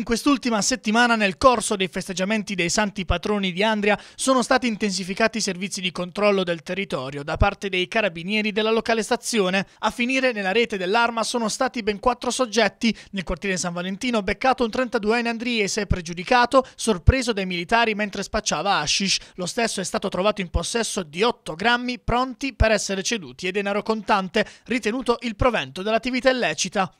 In quest'ultima settimana, nel corso dei festeggiamenti dei santi patroni di Andria, sono stati intensificati i servizi di controllo del territorio da parte dei carabinieri della locale stazione. A finire nella rete dell'arma sono stati ben quattro soggetti. Nel quartiere San Valentino beccato un 32enne andriese pregiudicato, sorpreso dai militari mentre spacciava hashish. Lo stesso è stato trovato in possesso di 8 grammi pronti per essere ceduti e denaro contante, ritenuto il provento dell'attività illecita.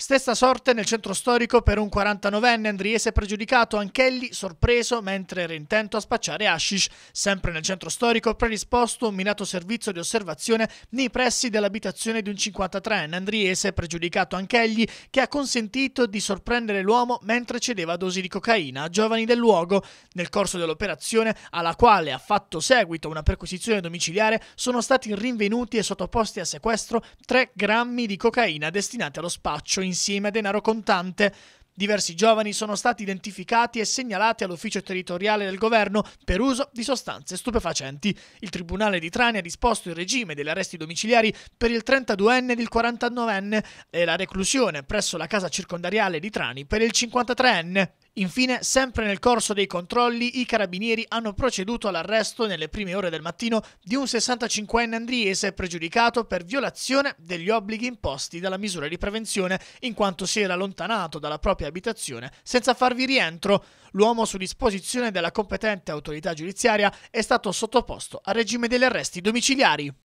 Stessa sorte nel centro storico per un 49enne andriese pregiudicato, anch'egli sorpreso mentre era intento a spacciare hashish. Sempre nel centro storico predisposto un minato servizio di osservazione nei pressi dell'abitazione di un 53enne andriese pregiudicato anch'egli che ha consentito di sorprendere l'uomo mentre cedeva dosi di cocaina a giovani del luogo. Nel corso dell'operazione, alla quale ha fatto seguito una perquisizione domiciliare, sono stati rinvenuti e sottoposti a sequestro 3 grammi di cocaina destinati allo spaccio spaccio insieme a denaro contante. Diversi giovani sono stati identificati e segnalati all'ufficio territoriale del governo per uso di sostanze stupefacenti. Il Tribunale di Trani ha disposto il regime degli arresti domiciliari per il 32enne ed il 49enne e la reclusione presso la casa circondariale di Trani per il 53enne. Infine, sempre nel corso dei controlli, i carabinieri hanno proceduto all'arresto nelle prime ore del mattino di un 65enne andriese pregiudicato per violazione degli obblighi imposti dalla misura di prevenzione in quanto si era allontanato dalla propria abitazione senza farvi rientro. L'uomo su disposizione della competente autorità giudiziaria è stato sottoposto al regime degli arresti domiciliari.